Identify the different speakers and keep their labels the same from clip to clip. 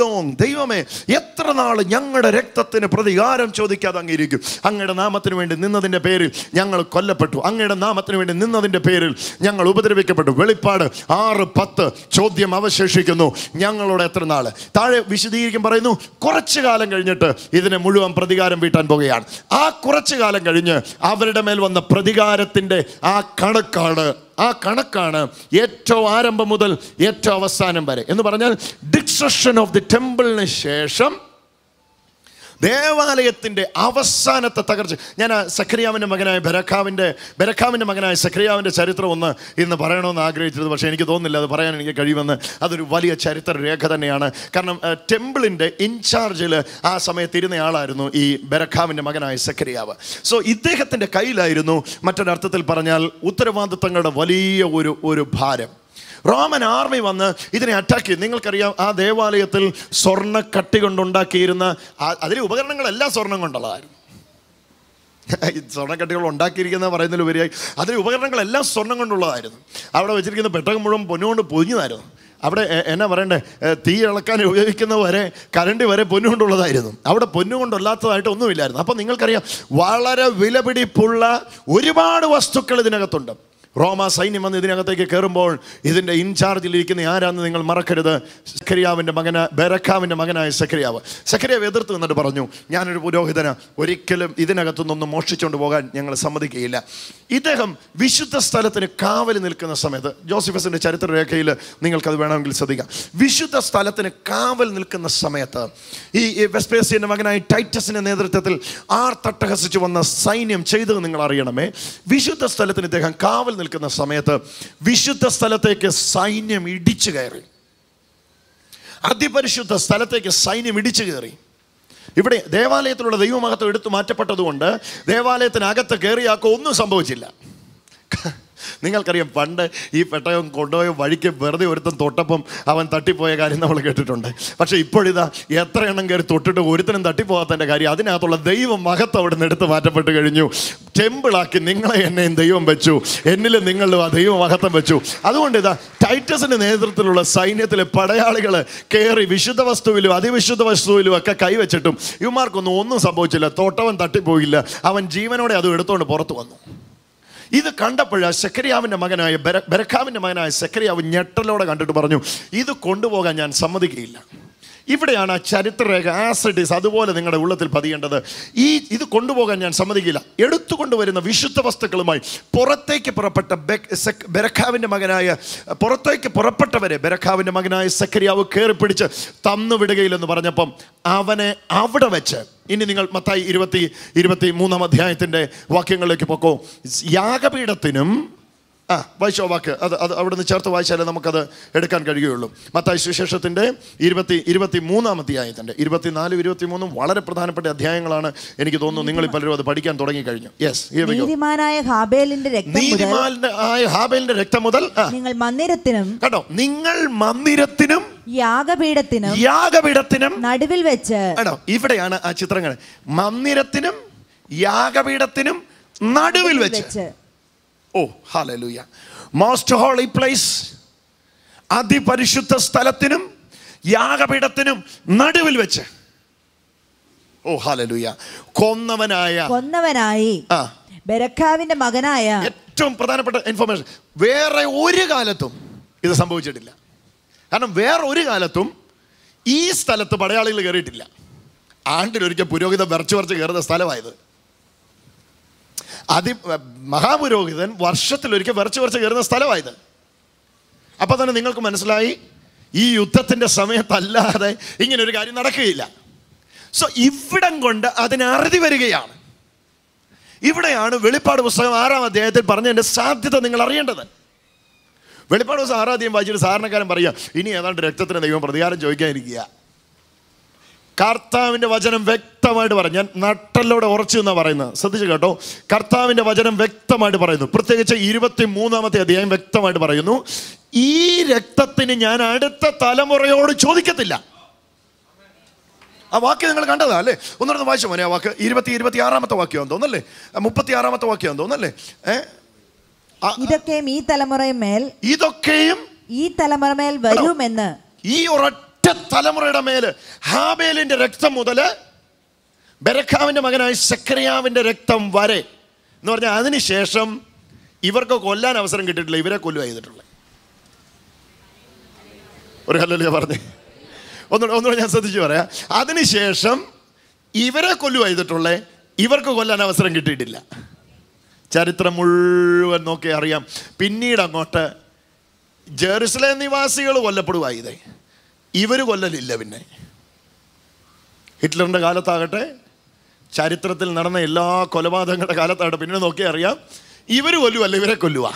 Speaker 1: long ദൈവമേ എത്ര നാൾ ഞങ്ങളുടെ രക്തത്തിന് പ്രതികാരം ചോദിക്കാതെ അങ്ങിരിക്കും അങ്ങയുടെ നാമത്തിന് വേണ്ടി നിന്നതിൻ്റെ പേരിൽ ഞങ്ങൾ കൊല്ലപ്പെട്ടു അങ്ങയുടെ നാമത്തിന് വേണ്ടി നിന്നതിൻ്റെ പേരിൽ ഞങ്ങൾ ഉപദ്രവിക്കപ്പെട്ടു വെളിപ്പാട് ആറ് പത്ത് ചോദ്യം അവശേഷിക്കുന്നു ഞങ്ങളോട് എത്ര നാൾ താഴെ വിശദീകരിക്കും പറയുന്നു കുറച്ചു കാലം കഴിഞ്ഞിട്ട് ഇതിനെ മുഴുവൻ പ്രതികാരം വീട്ടാൻ പോകുകയാണ് ആ കുറച്ചു കാലം കഴിഞ്ഞ് അവരുടെ മേൽ വന്ന പ്രതികാരത്തിൻ്റെ ആ കണക്കാണ് ആ കണക്കാണ് ഏറ്റവും ആരംഭം മുതൽ ഏറ്റവും അവസാനം വരെ എന്ന് പറഞ്ഞാൽ ഡിസ്ട്രക്ഷൻ ഓഫ് ദി ടെമ്പിളിന് ശേഷം ദേവാലയത്തിൻ്റെ അവസാനത്തെ തകർച്ച ഞാൻ സക്രിയാവിൻ്റെ മകനായ ബരഖാവിൻ്റെ ബരഖാവിൻ്റെ മകനായ സക്രിയാവിൻ്റെ ചരിത്രം ഒന്ന് ഇന്ന് പറയണമെന്ന് ആഗ്രഹിച്ചിരുന്നു പക്ഷേ എനിക്ക് തോന്നുന്നില്ല അത് പറയാൻ എനിക്ക് കഴിയുമെന്ന് അതൊരു വലിയ ചരിത്ര രേഖ തന്നെയാണ് കാരണം ടെമ്പിളിൻ്റെ ഇൻചാർജിൽ ആ സമയത്ത് ഇരുന്നയാളായിരുന്നു ഈ ബരഖാവിൻ്റെ മകനായ സക്രിയാവ് സോ ഇദ്ദേഹത്തിൻ്റെ കയ്യിലായിരുന്നു മറ്റൊരർത്ഥത്തിൽ പറഞ്ഞാൽ ഉത്തരവാദിത്തങ്ങളുടെ വലിയ ഒരു ഒരു ഭാരം റോമൻ ആർമി വന്ന് ഇതിനെ അറ്റാക്ക് ചെയ്തു നിങ്ങൾക്കറിയാം ആ ദേവാലയത്തിൽ സ്വർണ്ണ കട്ടി കൊണ്ടുണ്ടാക്കിയിരുന്ന അതിലെ ഉപകരണങ്ങളെല്ലാം സ്വർണം കൊണ്ടുള്ളതായിരുന്നു സ്വർണ്ണക്കട്ടികൾ ഉണ്ടാക്കിയിരിക്കുന്ന പറയുന്നതിലുപരിയായി അതിലെ ഉപകരണങ്ങളെല്ലാം സ്വർണ്ണം കൊണ്ടുള്ളതായിരുന്നു അവിടെ വെച്ചിരിക്കുന്ന പെട്ടകം മുഴുവൻ പൊന്നുകൊണ്ട് പൊതിഞ്ഞതായിരുന്നു അവിടെ എന്നാ പറയണ്ടേ തീ ഇളക്കാൻ ഉപയോഗിക്കുന്ന വരെ കരണ്ട് വരെ പൊന്നുകൊണ്ടുള്ളതായിരുന്നു അവിടെ പൊന്നുകൊണ്ടല്ലാത്തതായിട്ട് ഒന്നുമില്ലായിരുന്നു അപ്പോൾ നിങ്ങൾക്കറിയാം വളരെ വിലപിടിപ്പുള്ള ഒരുപാട് വസ്തുക്കൾ ഇതിനകത്തുണ്ട് റോമ സൈന്യം വന്ന് ഇതിനകത്തേക്ക് കയറുമ്പോൾ ഇതിൻ്റെ ഇരിക്കുന്ന ആരാന്ന് നിങ്ങൾ മറക്കരുത് സക്രിയാവിൻ്റെ മകന ബെരക്കാവിൻ്റെ മകനായ സക്രിയാവ് സക്രിയാവ് എതിർത്ത് നിന്നിട്ട് പറഞ്ഞു ഞാനൊരു പുരോഹിതന ഒരിക്കലും ഇതിനകത്തു നിന്നൊന്നും മോഷ്ടിച്ചുകൊണ്ട് പോകാൻ ഞങ്ങൾ സമ്മതിക്കുകയില്ല ഇദ്ദേഹം വിശുദ്ധ സ്ഥലത്തിന് കാവൽ നിൽക്കുന്ന സമയത്ത് ചരിത്ര ചരിത്രരേഖയിൽ നിങ്ങൾക്കത് വേണമെങ്കിൽ ശ്രദ്ധിക്കാം വിശുദ്ധ സ്ഥലത്തിന് കാവൽ നിൽക്കുന്ന സമയത്ത് ഈ വെസ്പേസിയൻ്റെ മകനായ ടൈറ്റസിൻ്റെ നേതൃത്വത്തിൽ ആർ തട്ടഹസിച്ച് വന്ന സൈന്യം ചെയ്തത് നിങ്ങൾ അറിയണമേ വിശുദ്ധ സ്ഥലത്തിന് ഇദ്ദേഹം കാവൽ നിൽക്കുന്ന സമയത്ത് വിശുദ്ധ സ്ഥലത്തേക്ക് സൈന്യം ഇടിച്ചു കയറി അതിപരിശുദ്ധ സ്ഥലത്തേക്ക് സൈന്യം ഇടിച്ചു കയറി ഇവിടെ ദേവാലയത്തിലുള്ള ദൈവമഹത്വം എടുത്തു മാറ്റപ്പെട്ടതുകൊണ്ട് ദേവാലയത്തിനകത്ത് കയറിയാക്കോ ഒന്നും സംഭവിച്ചില്ല നിങ്ങൾക്കറിയാം പണ്ട് ഈ പെട്ടകം കൊണ്ടുപോയ വഴിക്ക് വെറുതെ ഒരുത്തൻ തൊട്ടപ്പം അവൻ തട്ടിപ്പോയ കാര്യം നമ്മൾ കേട്ടിട്ടുണ്ട് പക്ഷേ ഇപ്പോഴിതാ എത്ര എണ്ണം കയറി തൊട്ടിട്ട് ഒരുത്തനും തട്ടിപ്പോകാത്തതിൻ്റെ കാര്യം അതിനകത്തുള്ള ദൈവം മഹത്വം അവിടെ നിന്ന് എടുത്ത് മാറ്റപ്പെട്ട് കഴിഞ്ഞു ടെമ്പിളാക്കി നിങ്ങളെ എന്നെയും ദൈവം വെച്ചു എന്നിലും നിങ്ങളിലും ആ ദൈവം മഹത്വം വെച്ചു അതുകൊണ്ട് ഇതാ ടൈറ്റസിൻ്റെ നേതൃത്വത്തിലുള്ള സൈന്യത്തിലെ പടയാളികൾ കയറി വിശുദ്ധ വസ്തുവിലും അതിവിശുദ്ധ വസ്തുവിലും ഒക്കെ കൈവച്ചിട്ടും ഇവന്മാർക്കൊന്നും ഒന്നും സംഭവിച്ചില്ല തോട്ടവൻ തട്ടിപ്പോയില്ല അവൻ ജീവനോടെ അതും എടുത്തുകൊണ്ട് പുറത്തു വന്നു ഇത് കണ്ടപ്പോൾ സെക്രിയാവിൻ്റെ മകനായ ബെരക്കാവിൻ്റെ മകനായ സെക്രിയാവ് ഞെട്ടലോടെ കണ്ടിട്ട് പറഞ്ഞു ഇത് കൊണ്ടുപോകാൻ ഞാൻ സമ്മതിക്കുകയില്ല ഇവിടെയാണ് ആ ചരിത്രരേഖ ആസിഡീസ് അതുപോലെ നിങ്ങളുടെ ഉള്ളത്തിൽ പതിയേണ്ടത് ഈ ഇത് കൊണ്ടുപോകാൻ ഞാൻ സമ്മതിക്കില്ല എടുത്തുകൊണ്ടുവരുന്ന വിശുദ്ധ വസ്തുക്കളുമായി പുറത്തേക്ക് പുറപ്പെട്ട ബെരഖാവിൻ്റെ മകനായ പുറത്തേക്ക് പുറപ്പെട്ടവരെ ബെരഖാവിൻ്റെ മകനായ സക്രിയാവ് കയറിപ്പിടിച്ച് തന്നുവിടുകയില്ലെന്ന് പറഞ്ഞപ്പം അവനെ അവിടെ വെച്ച് ഇനി നിങ്ങൾ മത്തായി ഇരുപത്തി ഇരുപത്തി മൂന്നാം അധ്യായത്തിൻ്റെ വാക്യങ്ങളിലേക്ക് പൊക്കോ യാഗപീഠത്തിനും ആ വായിച്ചോ വാക്ക് അത് അത് അവിടെ നിന്ന് ചേർത്ത് വായിച്ചാലേ നമുക്കത് എടുക്കാൻ കഴിയുകയുള്ളൂ മത്തായ സുവിശേഷത്തിൻ്റെ ഇരുപത്തി ഇരുപത്തി മൂന്നാം അധ്യായത്തിൻ്റെ ഇരുപത്തിനാലും ഇരുപത്തിമൂന്നും വളരെ പ്രധാനപ്പെട്ട അധ്യായങ്ങളാണ് എനിക്ക് തോന്നുന്നു നിങ്ങൾ പലരും അത് പഠിക്കാൻ തുടങ്ങി കഴിഞ്ഞു യെസ്
Speaker 2: നീതിമാനായ ഹാബേലിന്റെ
Speaker 1: ഹാബേലിന്റെ രക്തം മുതൽ
Speaker 2: നിങ്ങൾ മന്ദിരത്തിനും കേട്ടോ നിങ്ങൾ മന്ദിരത്തിനും യാഗപീഠത്തിനും യാഗപീഠത്തിനും
Speaker 1: നടുവിൽ വെച്ച് ആണോ ഇവിടെയാണ് ആ ചിത്രങ്ങൾ മന്ദിരത്തിനും യാഗപീഠത്തിനും നടുവിൽ വെച്ച് ഓ ഹാലൂയ മോസ്റ്റ് ഹോളി പ്ലേസ് അതിപരിശുദ്ധ സ്ഥലത്തിനും യാഗപീഠത്തിനും നടുവിൽ വെച്ച് ഓ ഹാലൂയ കൊന്നവനായ
Speaker 2: കൊന്നവനായി ബരക്കാവിന്റെ മകനായ
Speaker 1: ഏറ്റവും പ്രധാനപ്പെട്ട ഇൻഫർമേഷൻ വേറെ ഒരു കാലത്തും ഇത് സംഭവിച്ചിട്ടില്ല കാരണം വേറെ ഒരു കാലത്തും ഈ സ്ഥലത്ത് പടയാളികൾ കയറിയിട്ടില്ല ആണ്ടിലൊരിക്കൽ പുരോഹിതം വിറച്ചു വിറച്ച് കയറുന്ന സ്ഥലമായത് അതി മഹാപുരോഹിതൻ വർഷത്തിലൊരിക്കൽ വരച്ച് വരച്ച് കയറുന്ന സ്ഥലമായത് അപ്പോൾ തന്നെ നിങ്ങൾക്ക് മനസ്സിലായി ഈ യുദ്ധത്തിൻ്റെ സമയത്തല്ലാതെ ഇങ്ങനെ ഒരു കാര്യം നടക്കുകയില്ല സോ ഇവിടം കൊണ്ട് അതിന് അറുതി വരികയാണ് ഇവിടെയാണ് വെളിപ്പാട് പുസ്തകം ആറാം അധ്യായത്തിൽ പറഞ്ഞതിൻ്റെ സാധ്യത നിങ്ങൾ അറിയേണ്ടത് വെളിപ്പാട് പുസ്തകം ആറാം അധ്യായം വായിച്ചിട്ട് സാധാരണക്കാരൻ പറയുക ഇനി ഏതാണ്ട് രക്തത്തിന് ദൈവം പ്രതികാരം ചോദിക്കാതിരിക്കുക കർത്താവിൻ്റെ വചനം വ്യക്തമായിട്ട് പറയും ഞാൻ നട്ടലോടെ ഉറച്ചു എന്നാണ് പറയുന്നത് ശ്രദ്ധിച്ചു കേട്ടോ കർത്താവിൻ്റെ വചനം വ്യക്തമായിട്ട് പറയുന്നു പ്രത്യേകിച്ച് ഇരുപത്തി മൂന്നാമത്തെ അധ്യായം വ്യക്തമായിട്ട് പറയുന്നു ഈ രക്തത്തിന് ഞാൻ അടുത്ത തലമുറയോട് ചോദിക്കത്തില്ല ആ വാക്ക് നിങ്ങൾ കണ്ടതാ അല്ലേ ഒന്നിടത്ത് വായിച്ചു മോനെ ആ വാക്ക് ഇരുപത്തി ഇരുപത്തി ആറാമത്തെ വാക്യമാണെന്ന് തോന്നല്ലേ മുപ്പത്തി ആറാമത്തെ വാക്യമാണെന്ന് തോന്നല്ലേ
Speaker 2: ഏഹ് ഇതൊക്കെയും ഈ തലമുറമേൽ ഇതൊക്കെയും ഈ തലമുറമേൽ വരുമെന്ന്
Speaker 1: ഈ ഒരൊറ്റ ഒറ്റ തലമുറയുടെ മേൽ ഹാബേലിൻ്റെ രക്തം മുതൽ ബരക്കാവിന്റെ മകനായ സെക്രിയാവിൻ്റെ രക്തം വരെ എന്ന് പറഞ്ഞാൽ അതിനുശേഷം ഇവർക്ക് കൊല്ലാൻ അവസരം കിട്ടിയിട്ടില്ല ഇവരെ കൊല്ലുക ചെയ്തിട്ടുള്ള ഒരു കല്ലല്ലേ പറഞ്ഞേ ഒന്നുകൂടെ ഒന്നുകൂടെ ഞാൻ ശ്രദ്ധിച്ച് പറയാം അതിനുശേഷം ഇവരെ കൊല്ലു ചെയ്തിട്ടുള്ളേ ഇവർക്ക് കൊല്ലാൻ അവസരം കിട്ടിയിട്ടില്ല ചരിത്രം മുഴുവൻ നോക്കി അറിയാം പിന്നീട് അങ്ങോട്ട് ജെറുസലേം നിവാസികൾ കൊല്ലപ്പെടുക ഇതേ ഇവർ കൊല്ലലില്ല പിന്നെ ഹിറ്റ്ലറിൻ്റെ കാലത്താകട്ടെ ചരിത്രത്തിൽ നടന്ന എല്ലാ കൊലപാതകങ്ങളുടെ കാലത്താകട്ടെ പിന്നെ നോക്കിയാൽ അറിയാം ഇവർ കൊല്ലുവല്ല ഇവരെ കൊല്ലുക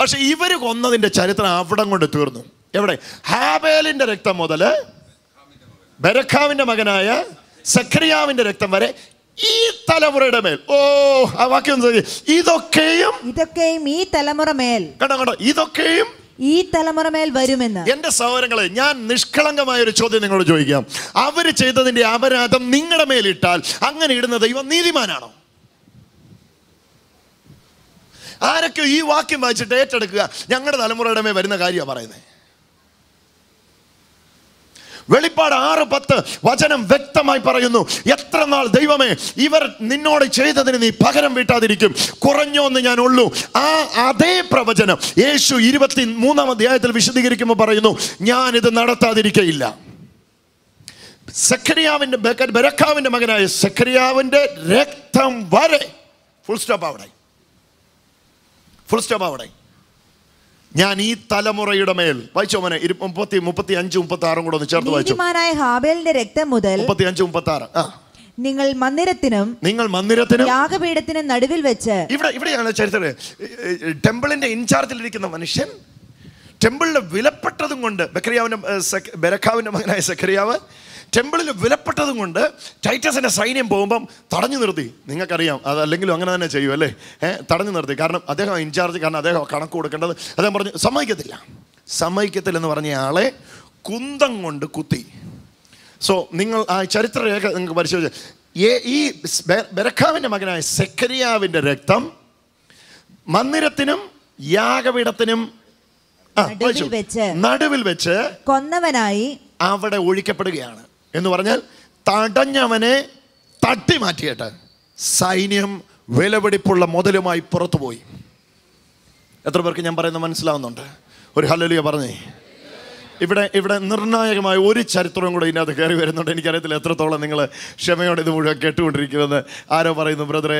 Speaker 1: പക്ഷെ ഇവർ കൊന്നതിൻ്റെ ചരിത്രം അവിടം കൊണ്ട് തീർന്നു എവിടെ ഹാബേലിൻ്റെ രക്തം മുതൽ ബരഖാവിൻ്റെ മകനായ സഖ്രിയാവിൻ്റെ രക്തം വരെ ഈ തലമുറയുടെ മേൽ ഓ ആ വാക്യം ഇതൊക്കെയും ഇതൊക്കെയും ഈ തലമുറ മേൽ കണ്ടോ കണ്ടോ ഇതൊക്കെയും ഈ തലമുറമേൽ വരുമെന്ന് എന്റെ സഹോദരങ്ങളെ ഞാൻ നിഷ്കളങ്കമായ ഒരു ചോദ്യം നിങ്ങളോട് ചോദിക്കാം അവര് ചെയ്തതിന്റെ അപരാധം നിങ്ങളുടെ മേലിട്ടാൽ അങ്ങനെ ഇടുന്ന ദൈവം നീതിമാനാണോ ആരൊക്കെ ഈ വാക്യം വായിച്ചിട്ട് ഏറ്റെടുക്കുക ഞങ്ങളുടെ തലമുറയുടെ മേൽ വരുന്ന കാര്യമാണ് പറയുന്നത് വെളിപ്പാട് ആറ് പത്ത് വചനം വ്യക്തമായി പറയുന്നു എത്ര നാൾ ദൈവമേ ഇവർ നിന്നോട് ചെയ്തതിന് നീ പകരം വീട്ടാതിരിക്കും കുറഞ്ഞോന്ന് ഞാൻ ഉള്ളൂ ആ അതേ പ്രവചനം യേശു ഇരുപത്തി മൂന്നാം അധ്യായത്തിൽ വിശദീകരിക്കുമ്പോൾ പറയുന്നു ഞാൻ ഇത് നടത്താതിരിക്കയില്ല സെക്രിയാവിൻ്റെ ബരക്കാവിന്റെ മകനായ സെക്രിയാവിൻ്റെ രക്തം വരെ ഫുൾ സ്റ്റോപ്പ് അവിടെ ഫുൾ സ്റ്റോപ്പ് അവിടെ ഞാൻ ഈ തലമുറയുടെ മേൽ വായിച്ചോ മോനെ മുപ്പത്തി മുപ്പത്തി അഞ്ച് മുപ്പത്തി ആറും കൂടെ ഒന്ന് ചേർത്ത് വായിച്ചു
Speaker 2: ഹാബേലിന്റെ രക്തം മുതൽ
Speaker 1: മുപ്പത്തി അഞ്ച് മുപ്പത്തി ആറ്
Speaker 2: നിങ്ങൾ മന്ദിരത്തിനും
Speaker 1: നിങ്ങൾ മന്ദിരത്തിനും
Speaker 2: യാഗപീഠത്തിനും നടുവിൽ വെച്ച് ഇവിടെ
Speaker 1: ഇവിടെയാണ് ചരിത്രം ടെമ്പിളിന്റെ ഇൻചാർജിലിരിക്കുന്ന മനുഷ്യൻ ടെമ്പിളിന്റെ വിലപ്പെട്ടതും കൊണ്ട് ബക്രിയാവിന്റെ ബെരഖാവിന്റെ മകനായ സക്രിയാവ് ടെമ്പിളിൽ വിലപ്പെട്ടതും കൊണ്ട് ടൈറ്റസിൻ്റെ സൈന്യം പോകുമ്പം തടഞ്ഞു നിർത്തി നിങ്ങൾക്കറിയാം അതല്ലെങ്കിലും അങ്ങനെ തന്നെ ചെയ്യും അല്ലേ തടഞ്ഞു നിർത്തി കാരണം അദ്ദേഹം ഇൻചാർജ് കാരണം അദ്ദേഹം കണക്ക് കൊടുക്കേണ്ടത് അദ്ദേഹം പറഞ്ഞു സമ്മതിക്കത്തില്ല സമ്മതിക്കത്തില്ലെന്ന് പറഞ്ഞ ആളെ കുന്തം കൊണ്ട് കുത്തി സോ നിങ്ങൾ ആ ചരിത്രരേഖ നിങ്ങൾക്ക് പരിശോധിച്ച് ഈ ബെരഖാവിൻ്റെ മകനായ സെക്കരിയാവിൻ്റെ രക്തം മന്ദിരത്തിനും യാഗപീഠത്തിനും നടുവിൽ വെച്ച്
Speaker 2: കൊന്നവനായി
Speaker 1: അവിടെ ഒഴിക്കപ്പെടുകയാണ് എന്ന് പറഞ്ഞാൽ തടഞ്ഞവനെ തട്ടി മാറ്റിയിട്ട് സൈന്യം വിലപിടിപ്പുള്ള മുതലുമായി പുറത്തുപോയി എത്ര പേർക്ക് ഞാൻ പറയുന്നത് മനസ്സിലാവുന്നുണ്ട് ഒരു ഹലലിയ പറഞ്ഞേ ഇവിടെ ഇവിടെ നിർണായകമായ ഒരു ചരിത്രവും കൂടെ ഇതിനകത്ത് കയറി വരുന്നുണ്ട് എനിക്കറിയത്തില്ല എത്രത്തോളം നിങ്ങൾ ക്ഷമയോടെ ഇത് മുഴുവൻ കേട്ടുകൊണ്ടിരിക്കുമെന്ന് ആരോ പറയുന്നു ബ്രദറെ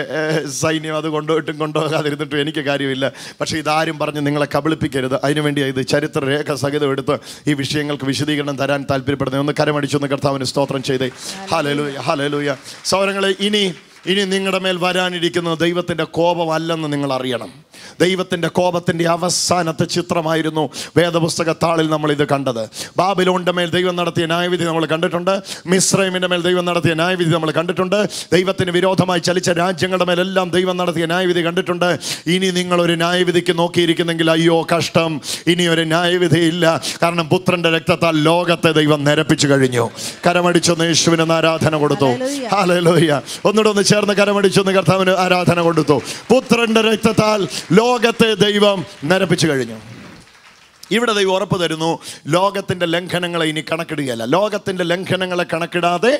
Speaker 1: സൈന്യം അത് കൊണ്ടുപോയിട്ടും കൊണ്ടുപോകാതിരുന്നിട്ടും എനിക്ക് കാര്യമില്ല പക്ഷേ ഇതാരും പറഞ്ഞ് നിങ്ങളെ കബളിപ്പിക്കരുത് അതിനുവേണ്ടി ഇത് ചരിത്രരേഖ സഹിതം എടുത്ത് ഈ വിഷയങ്ങൾക്ക് വിശദീകരണം തരാൻ താല്പര്യപ്പെടുന്നത് ഒന്ന് കരമടിച്ചൊന്ന് കർത്താവിന് സ്തോത്രം ചെയ്തേ ഹാലലൂയ ഹാലലൂയ സൗരങ്ങളെ ഇനി ഇനി നിങ്ങളുടെ മേൽ വരാനിരിക്കുന്നത് ദൈവത്തിൻ്റെ കോപമല്ലെന്ന് നിങ്ങൾ അറിയണം ദൈവത്തിൻ്റെ കോപത്തിൻ്റെ അവസാനത്തെ ചിത്രമായിരുന്നു വേദപുസ്തക താളിൽ നമ്മൾ ഇത് കണ്ടത് ബാബിലോണിൻ്റെ മേൽ ദൈവം നടത്തിയ ന്യായവിധി നമ്മൾ കണ്ടിട്ടുണ്ട് മിശ്രൈമിൻ്റെ മേൽ ദൈവം നടത്തിയ ന്യായവിധി നമ്മൾ കണ്ടിട്ടുണ്ട് ദൈവത്തിന് വിരോധമായി ചലിച്ച രാജ്യങ്ങളുടെ മേലെല്ലാം ദൈവം നടത്തിയ ന്യായവിധി കണ്ടിട്ടുണ്ട് ഇനി നിങ്ങളൊരു ന്യായവിധിക്ക് നോക്കിയിരിക്കുന്നെങ്കിൽ അയ്യോ കഷ്ടം ഇനി ഒരു ന്യായവിധിയില്ല കാരണം പുത്രൻ്റെ രക്തത്താൽ ലോകത്തെ ദൈവം നിരപ്പിച്ചു കഴിഞ്ഞു കരമടിച്ചൊന്ന് യേശുവിന് ആരാധന കൊടുത്തു ഹാലലോയ്യ ഒന്നുകൂടെ ഒന്ന് ചേർന്ന് കരമടിച്ചൊന്ന് കർത്താവിന് ആരാധന കൊടുത്തു പുത്രന്റെ രക്തത്താൽ ലോകത്തെ ദൈവം നിരപ്പിച്ചു കഴിഞ്ഞു ഇവിടെ ദൈവം ഉറപ്പ് തരുന്നു ലോകത്തിൻ്റെ ലംഘനങ്ങളെ ഇനി കണക്കിടുകയല്ല ലോകത്തിൻ്റെ ലംഘനങ്ങളെ കണക്കിടാതെ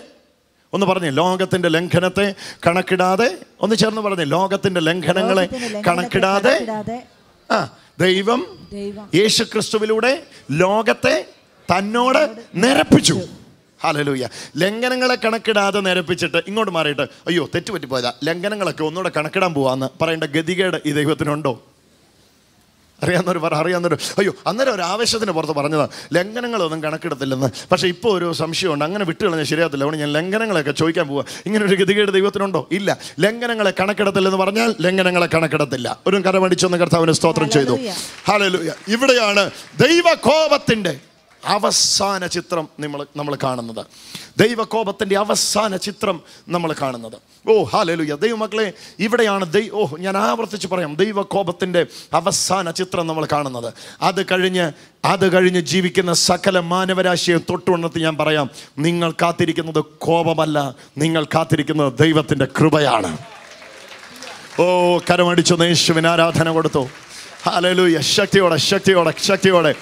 Speaker 1: ഒന്ന് പറഞ്ഞേ ലോകത്തിൻ്റെ ലംഘനത്തെ കണക്കിടാതെ ഒന്ന് ചേർന്ന് പറഞ്ഞേ ലോകത്തിൻ്റെ ലംഘനങ്ങളെ കണക്കിടാതെ ആ ദൈവം യേശുക്രിസ്തുവിലൂടെ ലോകത്തെ തന്നോട് നിരപ്പിച്ചു ഹാലലൂയ ലംഘനങ്ങളെ കണക്കിടാതെ നിരപ്പിച്ചിട്ട് ഇങ്ങോട്ട് മാറിയിട്ട് അയ്യോ തെറ്റുപറ്റിപ്പോയതാ ലംഘനങ്ങളൊക്കെ ഒന്നുകൂടെ കണക്കിടാൻ പോവാന്ന് പറയേണ്ട ഗതികേട് ഈ ദൈവത്തിനുണ്ടോ അറിയാവുന്നവർ പറ അറിയാവുന്നവർ അയ്യോ അന്നേരം ഒരു ആവേശത്തിന് പുറത്ത് പറഞ്ഞതാണ് ലംഘനങ്ങളൊന്നും കണക്കിടത്തില്ലെന്ന് പക്ഷേ ഇപ്പോൾ ഒരു സംശയമുണ്ട് അങ്ങനെ കളഞ്ഞാൽ ശരിയാകത്തില്ല അതുകൊണ്ട് ഞാൻ ലംഘനങ്ങളൊക്കെ ചോദിക്കാൻ പോവാ ഇങ്ങനെ ഒരു ഗതികേട് ദൈവത്തിനുണ്ടോ ഇല്ല ലംഘനങ്ങളെ കണക്കിടത്തില്ലെന്ന് പറഞ്ഞാൽ ലംഘനങ്ങളെ കണക്കെടുത്തില്ല ഒരു കരമടിച്ചൊന്ന് കർത്താവിന് സ്തോത്രം ചെയ്തു ഹാലലൂയ ഇവിടെയാണ് ദൈവകോപത്തിൻ്റെ അവസാന ചിത്രം നമ്മൾ നമ്മൾ കാണുന്നത് ദൈവകോപത്തിൻ്റെ അവസാന ചിത്രം നമ്മൾ കാണുന്നത് ഓ ഹാലലുയ ദൈവമക്കളെ ഇവിടെയാണ് ദൈ ഓ ഞാൻ ആവർത്തിച്ച് പറയാം ദൈവകോപത്തിൻ്റെ അവസാന ചിത്രം നമ്മൾ കാണുന്നത് അത് കഴിഞ്ഞ് അത് കഴിഞ്ഞ് ജീവിക്കുന്ന സകല മാനവരാശിയെ തൊട്ടുണർത്തി ഞാൻ പറയാം നിങ്ങൾ കാത്തിരിക്കുന്നത് കോപമല്ല നിങ്ങൾ കാത്തിരിക്കുന്നത് ദൈവത്തിൻ്റെ കൃപയാണ് ഓ കരമടിച്ചു നേശുവിന് ആരാധന കൊടുത്തു ഹാലലുയ്യ ശക്തിയോടെ ശക്തിയോടെ ശക്തിയോടെ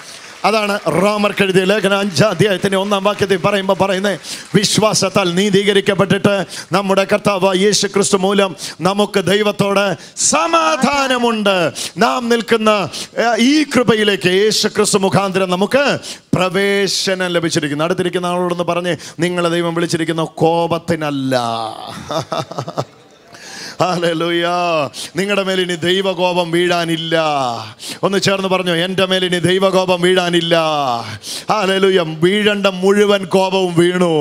Speaker 1: അതാണ് റോമർ കെഴുതിയ ലേഖന അഞ്ചാം അധ്യായത്തിൻ്റെ ഒന്നാം വാക്യത്തിൽ പറയുമ്പോൾ പറയുന്നത് വിശ്വാസത്താൽ നീതീകരിക്കപ്പെട്ടിട്ട് നമ്മുടെ കർത്താവ് യേശു ക്രിസ്തു മൂലം നമുക്ക് ദൈവത്തോട് സമാധാനമുണ്ട് നാം നിൽക്കുന്ന ഈ കൃപയിലേക്ക് യേശു ക്രിസ്തു മുഖാന്തരം നമുക്ക് പ്രവേശനം ലഭിച്ചിരിക്കുന്നു അടുത്തിരിക്കുന്ന ആളോടൊന്ന് പറഞ്ഞ് നിങ്ങളെ ദൈവം വിളിച്ചിരിക്കുന്ന കോപത്തിനല്ല ഹാലലുയാ നിങ്ങളുടെ മേലിനി ദൈവകോപം വീഴാനില്ല ഒന്ന് ചേർന്ന് പറഞ്ഞു എൻ്റെ മേലിനി ദൈവകോപം വീഴാനില്ല ഹാലലുയ വീഴേണ്ട മുഴുവൻ കോപവും വീണു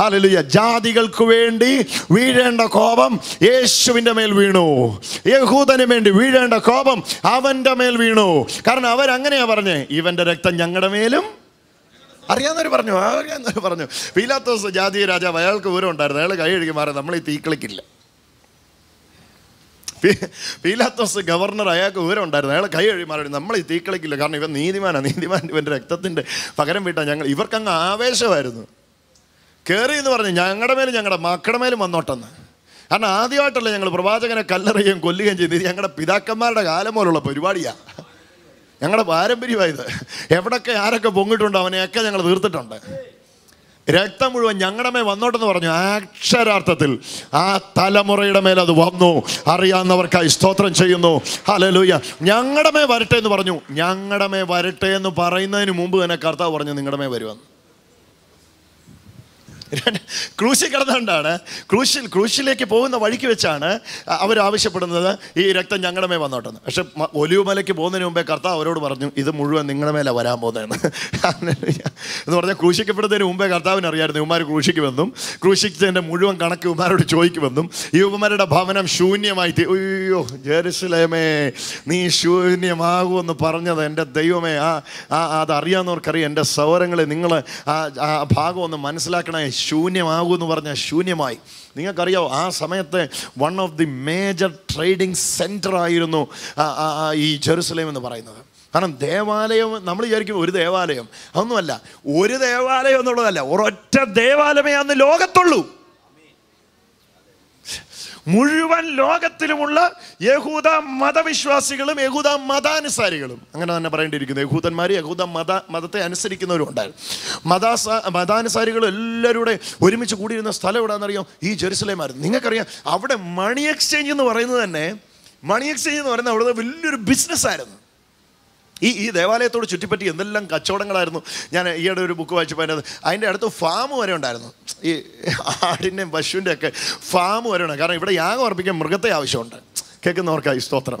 Speaker 1: ഹാലലുയ ജാതികൾക്ക് വേണ്ടി വീഴേണ്ട കോപം യേശുവിൻ്റെ മേൽ വീണു യഹൂദന് വേണ്ടി വീഴേണ്ട കോപം അവൻ്റെ മേൽ വീണു കാരണം അവരങ്ങനെയാ പറഞ്ഞേ ഇവൻ്റെ രക്തം ഞങ്ങളുടെ മേലും അറിയാവുന്നവർ പറഞ്ഞു അറിയാവുന്നവർ പറഞ്ഞു പീലാത്തോസ് ജാതീയ രാജാവ് അയാൾക്ക് വിവരം ഉണ്ടായിരുന്നു അയാൾ കൈ എഴുകി മാറി നമ്മൾ ഈ തീക്കളിക്കില്ല പീലാത്തോസ് ഗവർണർ അയാൾക്ക് വിവരം ഉണ്ടായിരുന്നു അയാൾ കൈ കഴുകി മാറി നമ്മൾ ഈ തീക്കളിക്കില്ല കാരണം ഇവൻ നീതിമാനാണ് നീതിമാൻ ഇവൻ്റെ രക്തത്തിൻ്റെ പകരം വീട്ടാൻ ഞങ്ങൾ ഇവർക്കങ്ങ് ആവേശമായിരുന്നു കയറി എന്ന് പറഞ്ഞ് ഞങ്ങളുടെ മേലും ഞങ്ങളുടെ മക്കളുടെ മേലും വന്നോട്ടെന്ന് കാരണം ആദ്യമായിട്ടല്ല ഞങ്ങൾ പ്രവാചകനെ കല്ലെറിയുകയും കൊല്ലുകയും ചെയ്ത് ഞങ്ങളുടെ പിതാക്കന്മാരുടെ കാലം പോലുള്ള പരിപാടിയാണ് ഞങ്ങളുടെ പാരമ്പര്യമായത് എവിടൊക്കെ ആരൊക്കെ പൊങ്ങിട്ടുണ്ടോ അവനെയൊക്കെ ഞങ്ങൾ തീർത്തിട്ടുണ്ട് രക്തം മുഴുവൻ ഞങ്ങളുടെ മേൽ വന്നോട്ടെന്ന് പറഞ്ഞു അക്ഷരാർത്ഥത്തിൽ ആ തലമുറയുടെ മേൽ അത് വന്നു അറിയാവുന്നവർക്കായി സ്തോത്രം ചെയ്യുന്നു ഹലലൂയ ഞങ്ങളുടെ മേ വരട്ടെ എന്ന് പറഞ്ഞു ഞങ്ങളുടെ മേ വരട്ടെ എന്ന് പറയുന്നതിന് മുമ്പ് തന്നെ കർത്താവ് പറഞ്ഞു നിങ്ങളുടെ മേ വരുവാന്ന് ക്രൂശിൽ കിടന്നുകൊണ്ടാണ് ക്രൂശിൽ ക്രൂശിലേക്ക് പോകുന്ന വഴിക്ക് വെച്ചാണ് അവർ ആവശ്യപ്പെടുന്നത് ഈ രക്തം ഞങ്ങളുടെ മേൽ വന്നോട്ടെന്ന് പക്ഷെ ഒലിവുമലയ്ക്ക് പോകുന്നതിന് മുമ്പേ കർത്താവ് അവരോട് പറഞ്ഞു ഇത് മുഴുവൻ നിങ്ങളുടെ മേലെ വരാൻ പോകുന്നതെന്ന് എന്ന് പറഞ്ഞാൽ ക്രൂശിക്കപ്പെടുന്നതിന് മുമ്പേ കർത്താവിന് അറിയായിരുന്നു ക്രൂശിക്ക് വന്നും ക്രൂശിച്ചതിൻ്റെ മുഴുവൻ കണക്ക് ഇവന്മാരോട് ചോദിക്കുമെന്നും ഈ ഉപമാരുടെ ഭവനം ശൂന്യമായി അയ്യോ ജെറുസലേമേ നീ ശൂന്യമാകുമെന്ന് പറഞ്ഞത് എൻ്റെ ദൈവമേ ആ ആ അതറിയാവുന്നവർക്കറിയാം എൻ്റെ സൗരങ്ങളെ നിങ്ങൾ ആ ഭാഗം ഒന്ന് മനസ്സിലാക്കണേ ശൂന്യമാകുമെന്ന് പറഞ്ഞാൽ ശൂന്യമായി നിങ്ങൾക്കറിയാവോ ആ സമയത്ത് one of the major trading centre ആയിരുന്നു ഈ ജെറുസലേം എന്ന് പറയുന്നത് കാരണം ദേവാലയം നമ്മൾ വിചാരിക്കും ഒരു ദേവാലയം അതൊന്നുമല്ല ഒരു ദേവാലയം എന്നുള്ളതല്ല ഒരൊറ്റ ദേവാലയമേ അന്ന് ലോകത്തുള്ളൂ മുഴുവൻ ലോകത്തിലുമുള്ള യഹൂദ മതവിശ്വാസികളും യഹൂദ മതാനുസാരികളും അങ്ങനെ തന്നെ പറയേണ്ടിയിരിക്കുന്നു യഹൂദന്മാർ യഹൂദ മത മതത്തെ അനുസരിക്കുന്നവരും ഉണ്ടായിരുന്നു മതാസ മതാനുസാരികളും എല്ലാവരും കൂടെ ഒരുമിച്ച് കൂടിയിരുന്ന സ്ഥലം എവിടെയാണെന്നറിയാം ഈ ജെറുസലേമായിരുന്നു നിങ്ങൾക്കറിയാം അവിടെ മണി എക്സ്ചേഞ്ച് എന്ന് പറയുന്നത് തന്നെ മണി എക്സ്ചേഞ്ച് എന്ന് പറയുന്നത് അവിടെ വലിയൊരു ബിസിനസ്സായിരുന്നു ഈ ഈ ദേവാലയത്തോട് ചുറ്റിപ്പറ്റി എന്തെല്ലാം കച്ചവടങ്ങളായിരുന്നു ഞാൻ ഈയിടെ ഒരു ബുക്ക് വായിച്ചപ്പോൾ അതിൻ്റെ അതിൻ്റെ അടുത്ത് ഫാം വരെ ഉണ്ടായിരുന്നു ഈ ആടിൻ്റെയും പശുവിൻ്റെ ഒക്കെ ഫാം വരെ ഉണ്ട് കാരണം ഇവിടെ യാഗം അർപ്പിക്കാൻ മൃഗത്തെ ആവശ്യമുണ്ട് ഈ സ്തോത്രം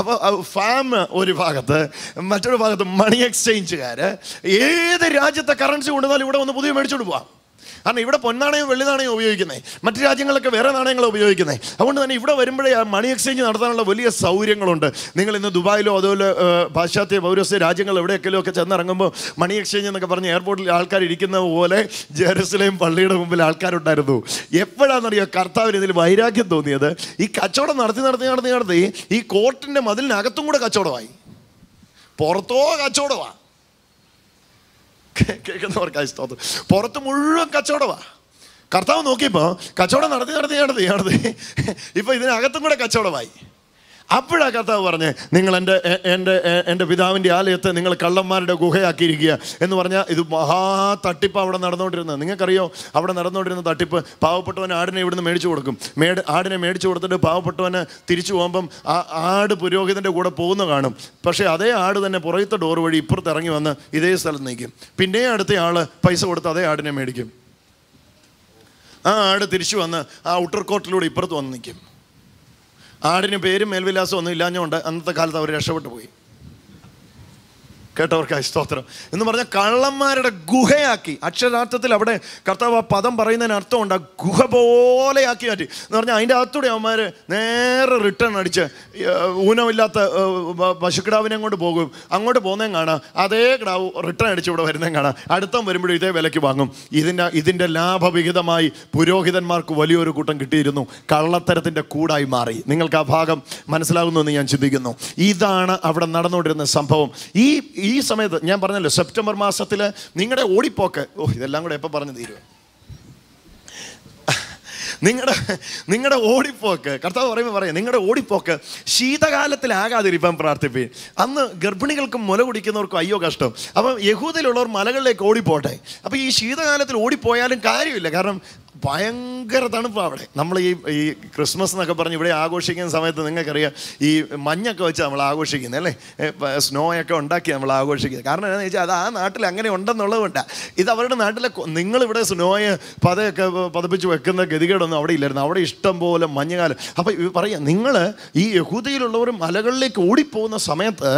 Speaker 1: അപ്പോൾ ഫാം ഒരു ഭാഗത്ത് മറ്റൊരു ഭാഗത്ത് മണി എക്സ്ചേഞ്ചുകാർ ഏത് രാജ്യത്തെ കറൻസി കൊണ്ടുവന്നാലും ഇവിടെ വന്ന് പുതിയ മേടിച്ചുകൊണ്ട് പോവാം കാരണം ഇവിടെ പൊന്നാണയം വെള്ളി നാണയം ഉപയോഗിക്കുന്നത് മറ്റു രാജ്യങ്ങളൊക്കെ വേറെ നാണയങ്ങൾ ഉപയോഗിക്കുന്നത് അതുകൊണ്ട് തന്നെ ഇവിടെ വരുമ്പോഴേ മണി എക്സ്ചേഞ്ച് നടത്താനുള്ള വലിയ സൗകര്യങ്ങളുണ്ട് നിങ്ങൾ ഇന്ന് ദുബായിലോ അതുപോലെ പാശ്ചാത്യ പൗരസ്യ രാജ്യങ്ങൾ എവിടെയൊക്കെയോ ഒക്കെ ചെന്നിറങ്ങുമ്പോൾ മണി എക്സ്ചേഞ്ച് എന്നൊക്കെ പറഞ്ഞ് എയർപോർട്ടിൽ ആൾക്കാർ ഇരിക്കുന്ന പോലെ ജെറുസലേം പള്ളിയുടെ മുമ്പിൽ ആൾക്കാരുണ്ടായിരുന്നു എപ്പോഴാണെന്നറിയോ കർത്താവിന് ഇതിൽ വൈരാഗ്യം തോന്നിയത് ഈ കച്ചവടം നടത്തി നടത്തി നടത്തി നടത്തി ഈ കോർട്ടിൻ്റെ മതിലിനകത്തും കൂടെ കച്ചവടമായി പുറത്തോ കച്ചവടമാണ് കേൾക്കുന്നവർക്കായി സ്തോത്രം പുറത്ത് മുഴുവൻ കച്ചവടമാണ് കർത്താവ് നോക്കിയപ്പോൾ കച്ചവടം നടത്തി നടത്തി നടത്തി നടത്തി ഇപ്പോൾ ഇതിനകത്തും കൂടെ കച്ചവടമായി അപ്പോഴാ കർത്താവ് പറഞ്ഞേ നിങ്ങൾ എൻ്റെ എൻ്റെ എൻ്റെ പിതാവിൻ്റെ ആലയത്തെ നിങ്ങൾ കള്ളന്മാരുടെ ഗുഹയാക്കിയിരിക്കുക എന്ന് പറഞ്ഞാൽ ഇത് മഹാ തട്ടിപ്പ് അവിടെ നടന്നുകൊണ്ടിരുന്നത് നിങ്ങൾക്കറിയോ അവിടെ നടന്നുകൊണ്ടിരുന്ന തട്ടിപ്പ് പാവപ്പെട്ടവന് ആടിനെ ഇവിടുന്ന് മേടിച്ചു കൊടുക്കും മേട് ആടിനെ മേടിച്ചു കൊടുത്തിട്ട് പാവപ്പെട്ടവന് തിരിച്ചു പോകുമ്പം ആ ആട് പുരോഹിതൻ്റെ കൂടെ പോകുന്ന കാണും പക്ഷേ അതേ ആട് തന്നെ പുറത്തെ ഡോർ വഴി ഇപ്പുറത്ത് ഇറങ്ങി വന്ന് ഇതേ സ്ഥലത്ത് നിൽക്കും പിന്നെ അടുത്ത ആൾ പൈസ കൊടുത്ത് അതേ ആടിനെ മേടിക്കും ആ ആട് തിരിച്ചു വന്ന് ആ ഔട്ടർ കോർട്ടിലൂടെ ഇപ്പുറത്ത് വന്ന് നിൽക്കും ആടിന് പേരും മേൽവിലാസം ഒന്നും ഇല്ലാഞ്ഞുകൊണ്ട് അന്നത്തെ കാലത്ത് അവർ രക്ഷപ്പെട്ടു പോയി കേട്ടവർക്കായി സ്തോത്രം എന്ന് പറഞ്ഞാൽ കള്ളന്മാരുടെ ഗുഹയാക്കി അക്ഷരാർത്ഥത്തിൽ അവിടെ കർത്താവ് ആ പദം പറയുന്നതിന് അർത്ഥമുണ്ട് ആ ഗുഹ പോലെയാക്കി മാറ്റി എന്ന് പറഞ്ഞാൽ അതിൻ്റെ അകത്തൂടെ അവന്മാർ നേരെ റിട്ടേൺ അടിച്ച് ഊനമില്ലാത്ത പശുക്കിടാവിനെ കൊണ്ട് പോകും അങ്ങോട്ട് പോകുന്നതും കാണാം അതേ കിടാവ് റിട്ടേൺ അടിച്ച് ഇവിടെ വരുന്നതും കാണാം അടുത്തം വരുമ്പോഴും ഇതേ വിലയ്ക്ക് വാങ്ങും ഇതിൻ്റെ ഇതിൻ്റെ ലാഭവിഹിതമായി പുരോഹിതന്മാർക്ക് വലിയൊരു കൂട്ടം കിട്ടിയിരുന്നു കള്ളത്തരത്തിൻ്റെ കൂടായി മാറി നിങ്ങൾക്ക് ആ ഭാഗം മനസ്സിലാകുന്നു എന്ന് ഞാൻ ചിന്തിക്കുന്നു ഇതാണ് അവിടെ നടന്നുകൊണ്ടിരുന്ന സംഭവം ഈ ഈ സമയത്ത് ഞാൻ പറഞ്ഞല്ലോ സെപ്റ്റംബർ മാസത്തിൽ നിങ്ങളുടെ ഓടിപ്പോക്ക് ഓ ഇതെല്ലാം കൂടെ എപ്പോൾ പറഞ്ഞു തീരുമോ നിങ്ങളുടെ നിങ്ങളുടെ ഓടിപ്പോക്ക് കർത്താവ് പറയുമ്പോൾ പറയാം നിങ്ങളുടെ ഓടിപ്പോക്ക് ശീതകാലത്തിലാകാതിരിക്കാൻ പ്രാർത്ഥിപ്പി അന്ന് ഗർഭിണികൾക്കും മുല കുടിക്കുന്നവർക്കും അയ്യോ കഷ്ടം അപ്പം യഹൂദയിലുള്ളവർ മലകളിലേക്ക് ഓടിപ്പോട്ടെ അപ്പോൾ ഈ ശീതകാലത്തിൽ ഓടിപ്പോയാലും കാര്യമില്ല കാരണം ഭയങ്കര തണുപ്പാണ് അവിടെ നമ്മൾ ഈ ഈ ക്രിസ്മസ് എന്നൊക്കെ പറഞ്ഞ് ഇവിടെ ആഘോഷിക്കുന്ന സമയത്ത് നിങ്ങൾക്കറിയാം ഈ മഞ്ഞൊക്കെ വെച്ച് നമ്മൾ ആഘോഷിക്കുന്നത് അല്ലേ സ്നോയൊക്കെ ഉണ്ടാക്കി നമ്മൾ ആഘോഷിക്കുന്നത് കാരണം എന്താണെന്ന് വെച്ചാൽ അത് ആ നാട്ടിൽ അങ്ങനെ ഉണ്ടെന്നുള്ളതുകൊണ്ട് ഇത് അവരുടെ നാട്ടിലെ നിങ്ങളിവിടെ സ്നോയ് പതയൊക്കെ പതിപ്പിച്ച് വെക്കുന്ന ഗതികേടൊന്നും അവിടെ ഇല്ലായിരുന്നു അവിടെ ഇഷ്ടം പോലെ മഞ്ഞുകാലം അപ്പോൾ പറയാം നിങ്ങൾ ഈ യഹൂദയിലുള്ളവർ മലകളിലേക്ക് ഓടിപ്പോകുന്ന സമയത്ത്